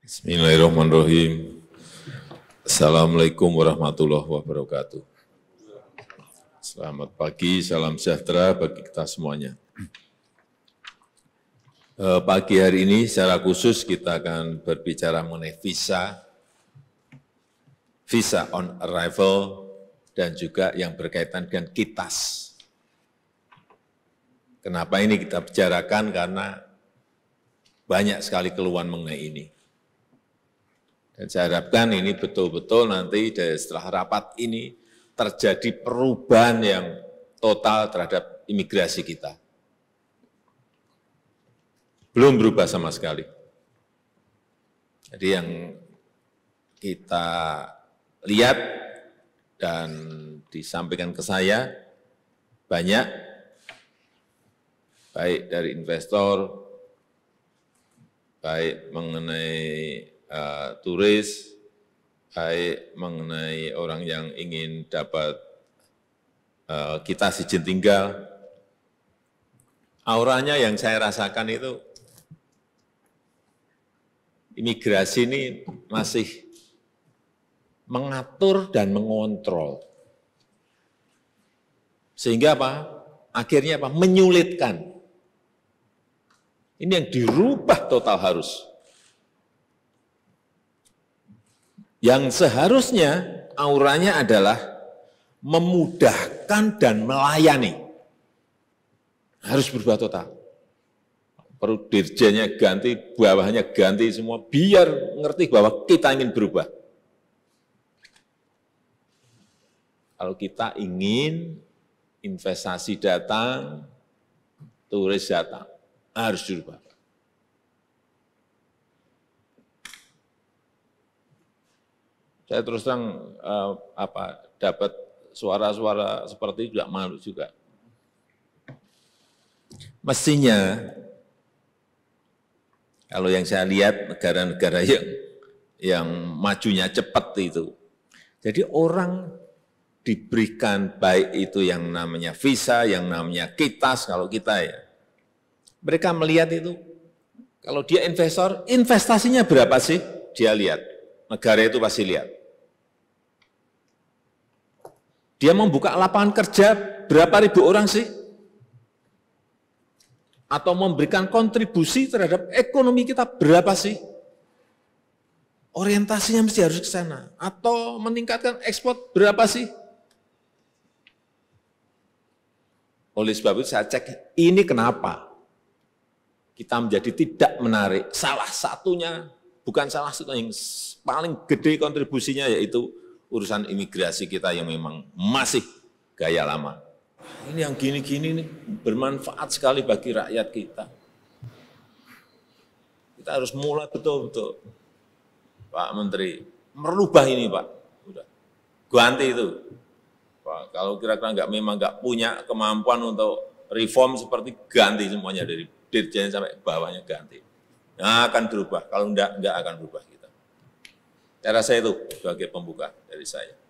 Bismillahirrahmanirrahim. Assalamualaikum warahmatullahi wabarakatuh. Selamat pagi, salam sejahtera bagi kita semuanya. Eh, pagi hari ini secara khusus kita akan berbicara mengenai visa, visa on arrival, dan juga yang berkaitan dengan kitas. Kenapa ini kita bicarakan? Karena banyak sekali keluhan mengenai ini. Dan saya harapkan ini betul-betul nanti dari setelah rapat ini terjadi perubahan yang total terhadap imigrasi kita. Belum berubah sama sekali. Jadi yang kita lihat dan disampaikan ke saya banyak baik dari investor baik mengenai Eh, turis, baik mengenai orang yang ingin dapat eh, kita izin tinggal, auranya yang saya rasakan itu imigrasi ini masih mengatur dan mengontrol. Sehingga apa? Akhirnya apa? Menyulitkan. Ini yang dirubah total harus. yang seharusnya auranya adalah memudahkan dan melayani. Harus berubah total. Perlu dirjanya ganti, bawahnya ganti semua, biar ngerti bahwa kita ingin berubah. Kalau kita ingin investasi datang, turis datang, harus berubah. Saya terus terang eh, apa dapat suara-suara seperti itu juga malu juga. Mestinya kalau yang saya lihat negara-negara yang yang majunya cepat itu. Jadi orang diberikan baik itu yang namanya visa, yang namanya kitas kalau kita ya. Mereka melihat itu kalau dia investor, investasinya berapa sih? Dia lihat. Negara itu pasti lihat. Dia membuka lapangan kerja berapa ribu orang sih? Atau memberikan kontribusi terhadap ekonomi kita berapa sih? Orientasinya mesti harus ke sana. Atau meningkatkan ekspor berapa sih? Oleh sebab itu saya cek, ini kenapa? Kita menjadi tidak menarik. Salah satunya, bukan salah satu yang paling gede kontribusinya yaitu urusan imigrasi kita yang memang masih gaya lama. Ini yang gini-gini ini bermanfaat sekali bagi rakyat kita. Kita harus mulai betul-betul, Pak Menteri, merubah ini Pak. Udah. Ganti itu. Pak, kalau kira-kira enggak, memang enggak punya kemampuan untuk reform seperti ganti semuanya dari dirjen sampai bawahnya ganti. Nah, akan berubah. Kalau enggak, enggak akan berubah. Gitu. Saya rasa itu sebagai pembuka dari saya.